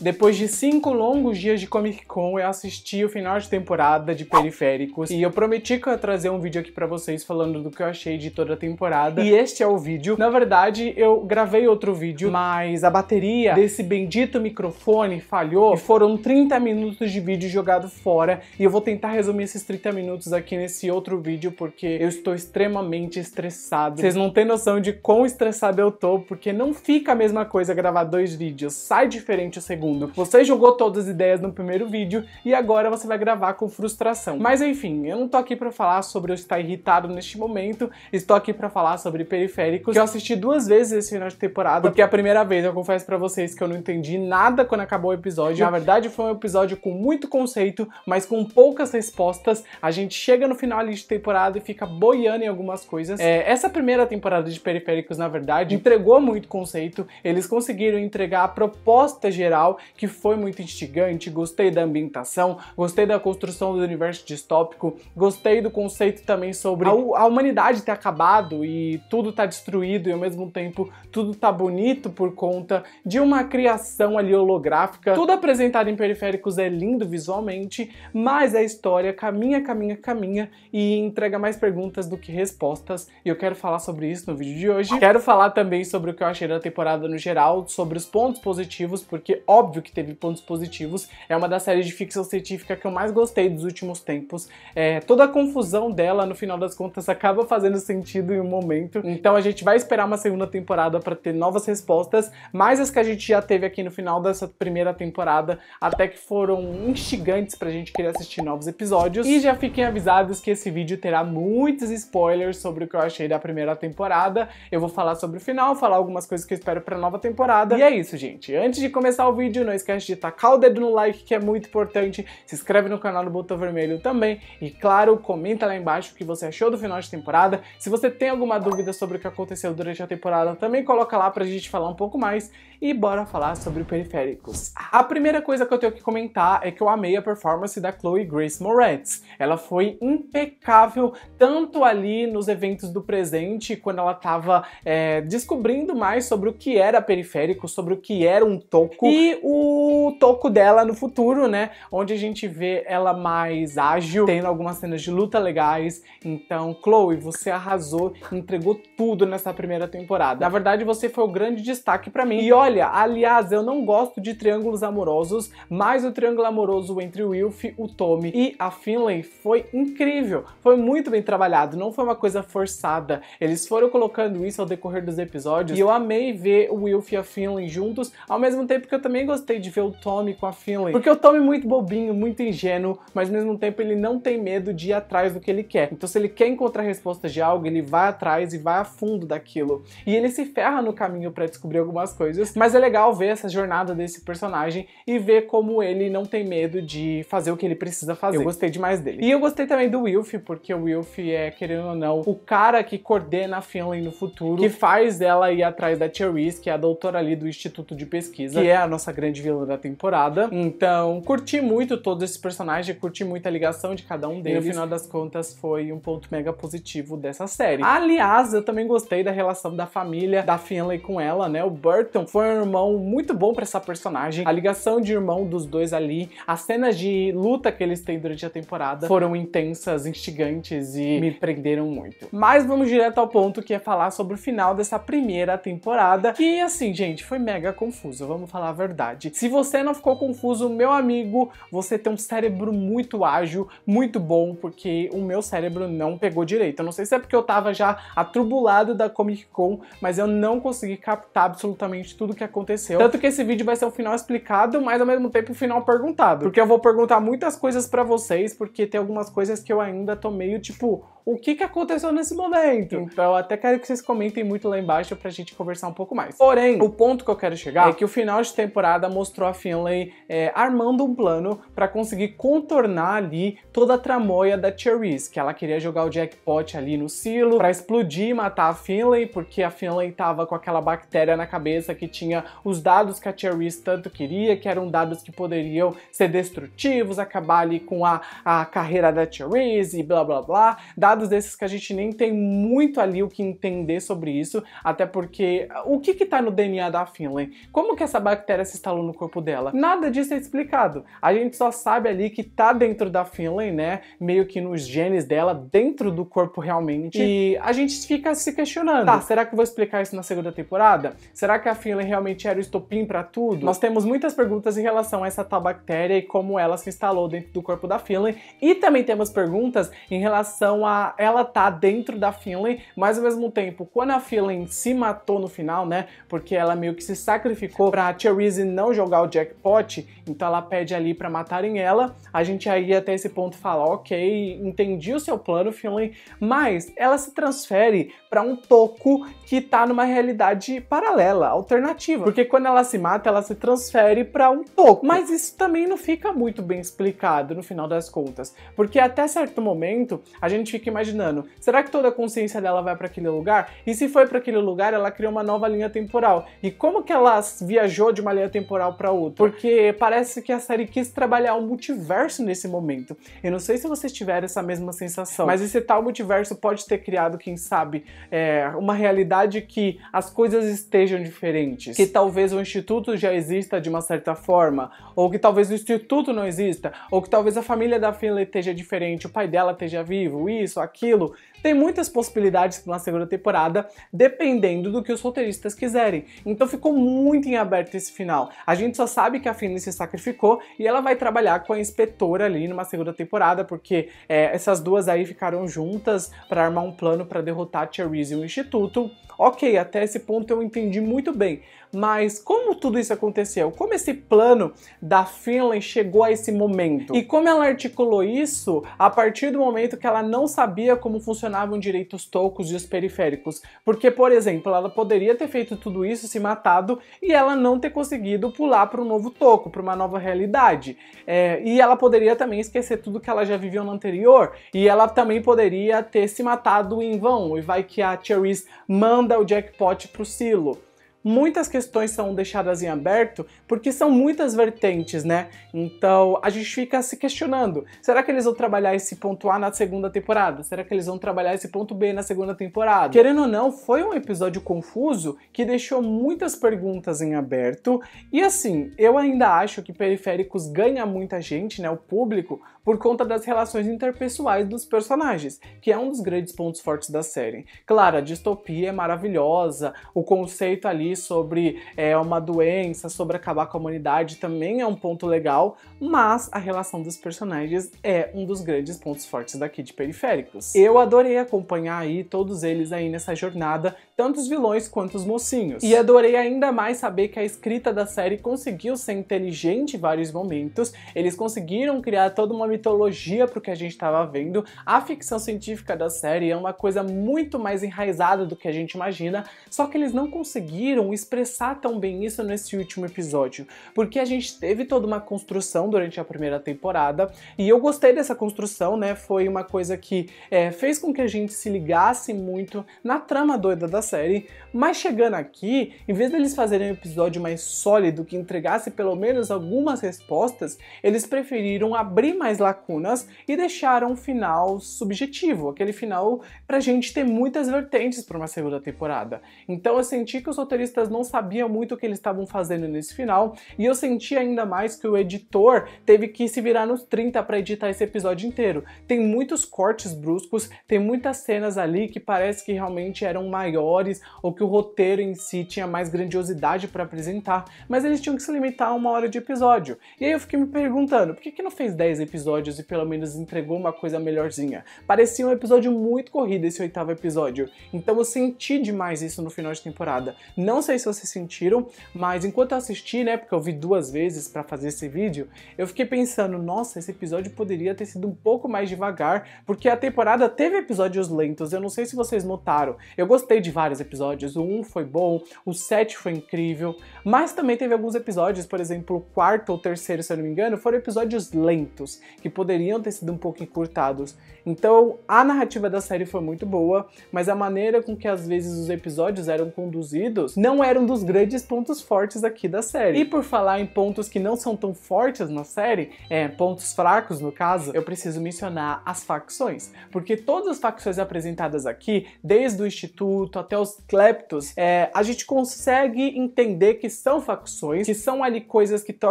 Depois de cinco longos dias de Comic Con, eu assisti o final de temporada de Periféricos e eu prometi que eu ia trazer um vídeo aqui pra vocês falando do que eu achei de toda a temporada. E este é o vídeo. Na verdade, eu gravei outro vídeo, mas a bateria desse bendito microfone falhou e foram 30 minutos de vídeo jogado fora. E eu vou tentar resumir esses 30 minutos aqui nesse outro vídeo porque eu estou extremamente estressado. Vocês não têm noção de quão estressado eu tô, porque não fica a mesma coisa gravar dois vídeos, sai diferente o segundo segundo. Você jogou todas as ideias no primeiro vídeo e agora você vai gravar com frustração. Mas enfim, eu não tô aqui para falar sobre eu estar irritado neste momento, estou aqui para falar sobre periféricos, que eu assisti duas vezes esse final de temporada, porque é a primeira vez eu confesso para vocês que eu não entendi nada quando acabou o episódio. Na verdade, foi um episódio com muito conceito, mas com poucas respostas. A gente chega no final ali de temporada e fica boiando em algumas coisas. É, essa primeira temporada de Periféricos, na verdade, entregou muito conceito, eles conseguiram entregar a proposta geral que foi muito instigante, gostei da ambientação, gostei da construção do universo distópico, gostei do conceito também sobre a, a humanidade ter acabado e tudo tá destruído e ao mesmo tempo tudo tá bonito por conta de uma criação ali holográfica. Tudo apresentado em periféricos é lindo visualmente, mas a história caminha, caminha, caminha e entrega mais perguntas do que respostas. E eu quero falar sobre isso no vídeo de hoje. Quero falar também sobre o que eu achei da temporada no geral, sobre os pontos positivos, porque óbvio óbvio que teve pontos positivos. É uma das séries de ficção científica que eu mais gostei dos últimos tempos. É, toda a confusão dela, no final das contas, acaba fazendo sentido em um momento. Então a gente vai esperar uma segunda temporada para ter novas respostas, mais as que a gente já teve aqui no final dessa primeira temporada, até que foram instigantes pra gente querer assistir novos episódios. E já fiquem avisados que esse vídeo terá muitos spoilers sobre o que eu achei da primeira temporada. Eu vou falar sobre o final, falar algumas coisas que eu espero pra nova temporada. E é isso, gente. Antes de começar o vídeo, vídeo, não esquece de tacar o dedo no like que é muito importante, se inscreve no canal do Botão Vermelho também e claro, comenta lá embaixo o que você achou do final de temporada. Se você tem alguma dúvida sobre o que aconteceu durante a temporada, também coloca lá pra gente falar um pouco mais e bora falar sobre periféricos. A primeira coisa que eu tenho que comentar é que eu amei a performance da Chloe Grace Moretz. Ela foi impecável tanto ali nos eventos do presente, quando ela tava é, descobrindo mais sobre o que era periférico, sobre o que era um toco e o toco dela no futuro, né? Onde a gente vê ela mais ágil, tendo algumas cenas de luta legais. Então, Chloe, você arrasou, entregou tudo nessa primeira temporada. Na verdade, você foi o grande destaque para mim. E olha, aliás, eu não gosto de triângulos amorosos, mas o triângulo amoroso entre o Wilf, o Tommy e a Finley foi incrível. Foi muito bem trabalhado, não foi uma coisa forçada. Eles foram colocando isso ao decorrer dos episódios e eu amei ver o Wilf e a Finley juntos, ao mesmo tempo que eu também gostei gostei de ver o Tommy com a Finley. Porque o Tommy é muito bobinho, muito ingênuo, mas ao mesmo tempo ele não tem medo de ir atrás do que ele quer. Então se ele quer encontrar respostas de algo, ele vai atrás e vai a fundo daquilo. E ele se ferra no caminho para descobrir algumas coisas, mas é legal ver essa jornada desse personagem e ver como ele não tem medo de fazer o que ele precisa fazer. Eu gostei demais dele. E eu gostei também do Wilf, porque o Wilf é, querendo ou não, o cara que coordena a Finley no futuro, que faz ela ir atrás da Cherise, que é a doutora ali do Instituto de Pesquisa, que é a nossa grande grande vilão da temporada. Então, curti muito todos esses personagens, curti muito a ligação de cada um deles. E no final das contas, foi um ponto mega positivo dessa série. Aliás, eu também gostei da relação da família da Finley com ela, né? O Burton foi um irmão muito bom para essa personagem. A ligação de irmão dos dois ali, as cenas de luta que eles têm durante a temporada foram intensas, instigantes e me prenderam muito. Mas vamos direto ao ponto que é falar sobre o final dessa primeira temporada, que assim, gente, foi mega confuso, vamos falar a verdade verdade. Se você não ficou confuso, meu amigo, você tem um cérebro muito ágil, muito bom, porque o meu cérebro não pegou direito. Eu não sei se é porque eu tava já atrubulado da Comic Con, mas eu não consegui captar absolutamente tudo que aconteceu. Tanto que esse vídeo vai ser o um final explicado, mas ao mesmo tempo o um final perguntado. Porque eu vou perguntar muitas coisas para vocês, porque tem algumas coisas que eu ainda tô meio tipo o que, que aconteceu nesse momento. Então, eu até quero que vocês comentem muito lá embaixo pra gente conversar um pouco mais. Porém, o ponto que eu quero chegar ah. é que o final de temporada mostrou a Finlay é, armando um plano para conseguir contornar ali toda a tramoia da Cherise, que ela queria jogar o jackpot ali no silo para explodir e matar a Finlay, porque a Finlay tava com aquela bactéria na cabeça que tinha os dados que a Cherise tanto queria, que eram dados que poderiam ser destrutivos, acabar ali com a, a carreira da Cherise e blá blá blá. Da dados desses que a gente nem tem muito ali o que entender sobre isso, até porque o que está no DNA da Finlay? Como que essa bactéria se instalou no corpo dela? Nada disso é explicado. A gente só sabe ali que está dentro da Finlay, né? Meio que nos genes dela, dentro do corpo realmente. E a gente fica se questionando. Tá, será que eu vou explicar isso na segunda temporada? Será que a Finlay realmente era o estopim para tudo? Nós temos muitas perguntas em relação a essa tal bactéria e como ela se instalou dentro do corpo da Finlay. E também temos perguntas em relação a ela tá dentro da Finley, mas ao mesmo tempo, quando a Finley se matou no final, né? Porque ela meio que se sacrificou pra Therese não jogar o jackpot, então ela pede ali para matarem ela. A gente aí até esse ponto fala, ok, entendi o seu plano, Finley, mas ela se transfere para um toco que tá numa realidade paralela, alternativa. Porque quando ela se mata, ela se transfere para um toco. Mas isso também não fica muito bem explicado no final das contas. Porque até certo momento, a gente fica imaginando, será que toda a consciência dela vai para aquele lugar? E se foi para aquele lugar, ela criou uma nova linha temporal. E como que ela viajou de uma linha temporal para outra? Porque parece que a série quis trabalhar o um multiverso nesse momento. Eu não sei se vocês tiveram essa mesma sensação, mas esse tal multiverso pode ter criado, quem sabe, é, uma realidade que as coisas estejam diferentes. Que talvez o instituto já exista de uma certa forma, ou que talvez o instituto não exista, ou que talvez a família da Finley esteja diferente, o pai dela esteja vivo, isso, isso, aquilo, tem muitas possibilidades para uma segunda temporada, dependendo do que os roteiristas quiserem. Então ficou muito em aberto esse final. A gente só sabe que a Finley se sacrificou e ela vai trabalhar com a inspetora ali numa segunda temporada, porque é, essas duas aí ficaram juntas para armar um plano para derrotar Therese e o Instituto. Ok, até esse ponto eu entendi muito bem, mas como tudo isso aconteceu? Como esse plano da Finley chegou a esse momento? E como ela articulou isso a partir do momento que ela não sabia como funcionava funcionavam direito os tocos e os periféricos, porque, por exemplo, ela poderia ter feito tudo isso, se matado, e ela não ter conseguido pular para um novo toco, para uma nova realidade. É, e ela poderia também esquecer tudo que ela já viveu no anterior, e ela também poderia ter se matado em vão, e vai que a Therese manda o jackpot pro Silo muitas questões são deixadas em aberto porque são muitas vertentes, né? Então a gente fica se questionando: será que eles vão trabalhar esse ponto A na segunda temporada? Será que eles vão trabalhar esse ponto B na segunda temporada? Querendo ou não, foi um episódio confuso que deixou muitas perguntas em aberto. E assim, eu ainda acho que Periféricos ganha muita gente, né? O público, por conta das relações interpessoais dos personagens, que é um dos grandes pontos fortes da série. Claro, a distopia é maravilhosa, o conceito ali sobre é, uma doença, sobre acabar com a humanidade também é um ponto legal, mas a relação dos personagens é um dos grandes pontos fortes daqui de Periféricos. Eu adorei acompanhar aí todos eles aí nessa jornada, tanto os vilões quanto os mocinhos. E adorei ainda mais saber que a escrita da série conseguiu ser inteligente em vários momentos, eles conseguiram criar toda uma mitologia para o que a gente estava vendo, a ficção científica da série é uma coisa muito mais enraizada do que a gente imagina, só que eles não conseguiram expressar tão bem isso nesse último episódio, porque a gente teve toda uma construção durante a primeira temporada, e eu gostei dessa construção, né? Foi uma coisa que é, fez com que a gente se ligasse muito na trama doida da série, mas chegando aqui, em vez deles fazerem um episódio mais sólido que entregasse pelo menos algumas respostas, eles preferiram abrir mais lacunas e deixaram um final subjetivo, aquele final pra gente ter muitas vertentes para uma segunda temporada. Então eu senti que os roteiristas não sabiam muito o que eles estavam fazendo nesse final e eu senti ainda mais que o editor teve que se virar nos 30 para editar esse episódio inteiro. Tem muitos cortes bruscos, tem muitas cenas ali que parece que realmente eram maiores ou que o roteiro em si tinha mais grandiosidade para apresentar, mas eles tinham que se limitar a uma hora de episódio. E aí eu fiquei me perguntando, por que, que não fez 10 episódios? episódios e pelo menos entregou uma coisa melhorzinha. Parecia um episódio muito corrido esse oitavo episódio, então eu senti demais isso no final de temporada. Não sei se vocês sentiram, mas enquanto eu assisti, né, porque eu vi duas vezes para fazer esse vídeo, eu fiquei pensando, nossa, esse episódio poderia ter sido um pouco mais devagar, porque a temporada teve episódios lentos, eu não sei se vocês notaram. Eu gostei de vários episódios, o 1 foi bom, o 7 foi incrível, mas também teve alguns episódios, por exemplo, o quarto ou terceiro, se eu não me engano, foram episódios lentos, que poderiam ter sido um pouco encurtados. Então, a narrativa da série foi muito boa, mas a maneira com que às vezes os episódios eram conduzidos não era um dos grandes pontos fortes aqui da série. E por falar em pontos que não são tão fortes na série, é, pontos fracos no caso, eu preciso mencionar as facções, porque todas as facções apresentadas aqui, desde o Instituto até os Kleptos, é, a gente consegue entender que são facções, que são ali coisas que estão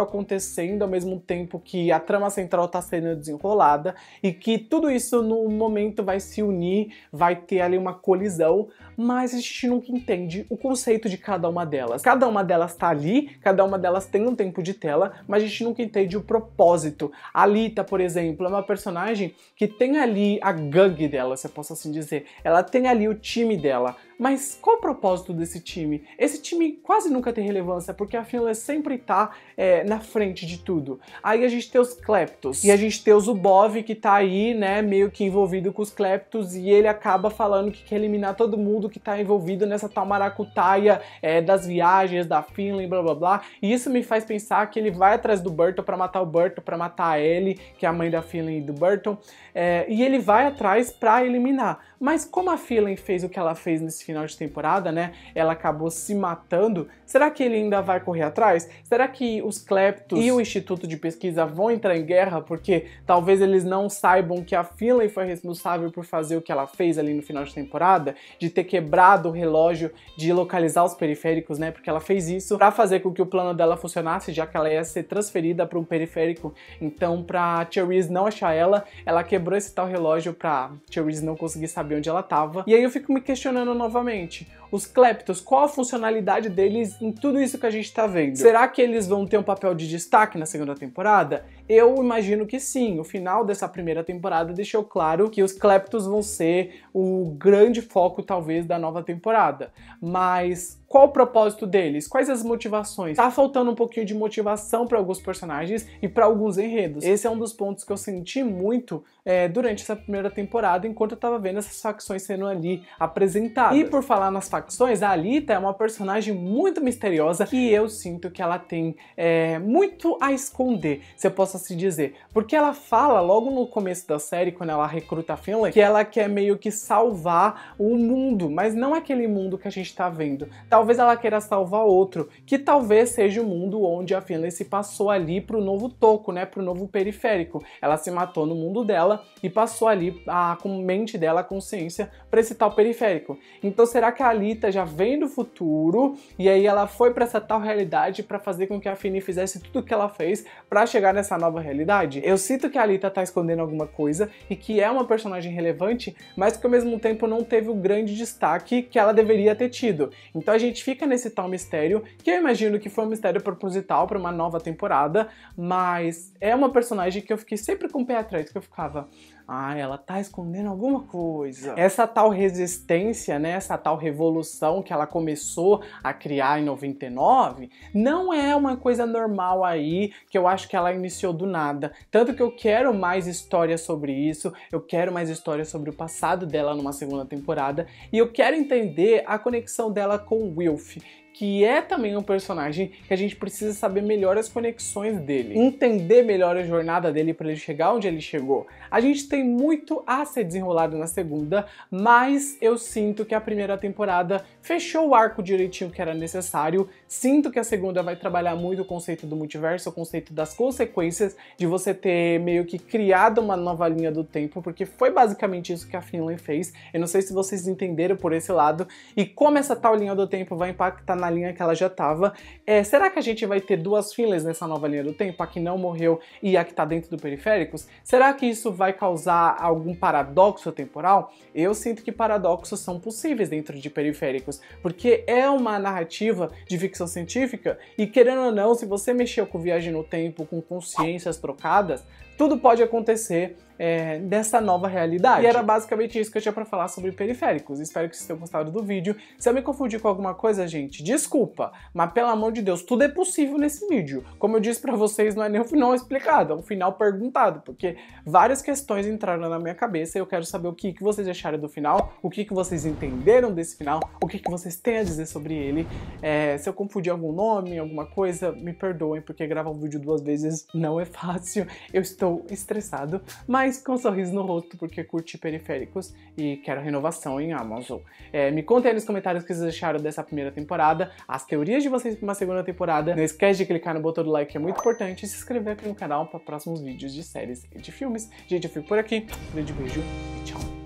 acontecendo ao mesmo tempo que a trama central está sendo sendo desenrolada e que tudo isso no momento vai se unir, vai ter ali uma colisão, mas a gente nunca entende o conceito de cada uma delas. Cada uma delas tá ali, cada uma delas tem um tempo de tela, mas a gente nunca entende o propósito. A Lita, por exemplo, é uma personagem que tem ali a gangue dela, se eu posso assim dizer. Ela tem ali o time dela mas qual o propósito desse time? Esse time quase nunca tem relevância, porque a Finlândia sempre está é, na frente de tudo. Aí a gente tem os Kleptos, e a gente tem o Zubov, que está aí, né, meio que envolvido com os Kleptos, e ele acaba falando que quer eliminar todo mundo que está envolvido nessa tal maracutaia é, das viagens, da Finlândia, blá blá blá. E isso me faz pensar que ele vai atrás do Burton para matar o Burton, para matar a Ellie, que é a mãe da Finley e do Burton, é, e ele vai atrás para eliminar. Mas como a Phelan fez o que ela fez nesse final de temporada, né? Ela acabou se matando. Será que ele ainda vai correr atrás? Será que os Kleptos e o Instituto de Pesquisa vão entrar em guerra porque talvez eles não saibam que a Phelan foi responsável por fazer o que ela fez ali no final de temporada, de ter quebrado o relógio, de localizar os periféricos, né? Porque ela fez isso para fazer com que o plano dela funcionasse, já que ela ia ser transferida para um periférico. Então, para Therese não achar ela, ela quebrou esse tal relógio para Therese não conseguir saber onde ela estava. E aí eu fico me questionando novamente. Os Kleptos, qual a funcionalidade deles em tudo isso que a gente está vendo? Será que eles vão ter um papel de destaque na segunda temporada? Eu imagino que sim. O final dessa primeira temporada deixou claro que os Kleptos vão ser o grande foco, talvez, da nova temporada. Mas qual o propósito deles? Quais as motivações? Tá faltando um pouquinho de motivação para alguns personagens e para alguns enredos. Esse é um dos pontos que eu senti muito é, durante essa primeira temporada, enquanto eu tava vendo essas facções sendo ali apresentadas. E por falar nas facções, a Alita é uma personagem muito misteriosa que eu sinto que ela tem é, muito a esconder. Se eu posso possa se dizer. Porque ela fala logo no começo da série, quando ela recruta a Finley que ela quer meio que salvar o mundo, mas não aquele mundo que a gente tá vendo. Talvez ela queira salvar outro, que talvez seja o mundo onde a Finley se passou ali pro novo toco, né, pro novo periférico. Ela se matou no mundo dela e passou ali a, com a mente dela, a consciência, pra esse tal periférico. Então será que a Alita já vem do futuro e aí ela foi para essa tal realidade para fazer com que a Finley fizesse tudo o que ela fez para chegar nessa nova nova realidade? Eu sinto que a Alita tá escondendo alguma coisa e que é uma personagem relevante, mas que ao mesmo tempo não teve o grande destaque que ela deveria ter tido. Então a gente fica nesse tal mistério, que eu imagino que foi um mistério proposital para uma nova temporada, mas é uma personagem que eu fiquei sempre com o pé atrás, que eu ficava, ah, ela tá escondendo alguma coisa. É. Essa tal resistência, né, essa tal revolução que ela começou a criar em 99, não é uma coisa normal aí, que eu acho que ela iniciou do nada. Tanto que eu quero mais histórias sobre isso, eu quero mais histórias sobre o passado dela numa segunda temporada, e eu quero entender a conexão dela com o Wilf, que é também um personagem que a gente precisa saber melhor as conexões dele, uhum. entender melhor a jornada dele para ele chegar onde ele chegou. A gente tem muito a ser desenrolado na segunda, mas eu sinto que a primeira temporada fechou o arco direitinho que era necessário. Sinto que a segunda vai trabalhar muito o conceito do multiverso, o conceito das consequências de você ter meio que criado uma nova linha do tempo, porque foi basicamente isso que a Finlay fez. Eu não sei se vocês entenderam por esse lado e como essa tal linha do tempo vai impactar na na linha que ela já estava. É, será que a gente vai ter duas filas nessa nova linha do tempo? A que não morreu e a que está dentro do periféricos? Será que isso vai causar algum paradoxo temporal? Eu sinto que paradoxos são possíveis dentro de periféricos, porque é uma narrativa de ficção científica e, querendo ou não, se você mexeu com viagem no tempo, com consciências trocadas, tudo pode acontecer é, dessa nova realidade. E era basicamente isso que eu tinha para falar sobre periféricos. Espero que vocês tenham gostado do vídeo. Se eu me confundi com alguma coisa, gente, desculpa, mas pelo amor de Deus, tudo é possível nesse vídeo. Como eu disse para vocês, não é nem o final explicado, é um final perguntado, porque várias questões entraram na minha cabeça e eu quero saber o que, que vocês acharam do final, o que, que vocês entenderam desse final, o que, que vocês têm a dizer sobre ele. É, se eu confundi algum nome, alguma coisa, me perdoem, porque gravar um vídeo duas vezes não é fácil. Eu estou estou estressado, mas com um sorriso no rosto porque curti periféricos e quero renovação em Amazon. É, me contem aí nos comentários o que vocês acharam dessa primeira temporada, as teorias de vocês para uma segunda temporada. Não esquece de clicar no botão do like, que é muito importante, e se inscrever aqui no canal para próximos vídeos de séries e de filmes. Gente, eu fico por aqui. Um grande beijo e tchau!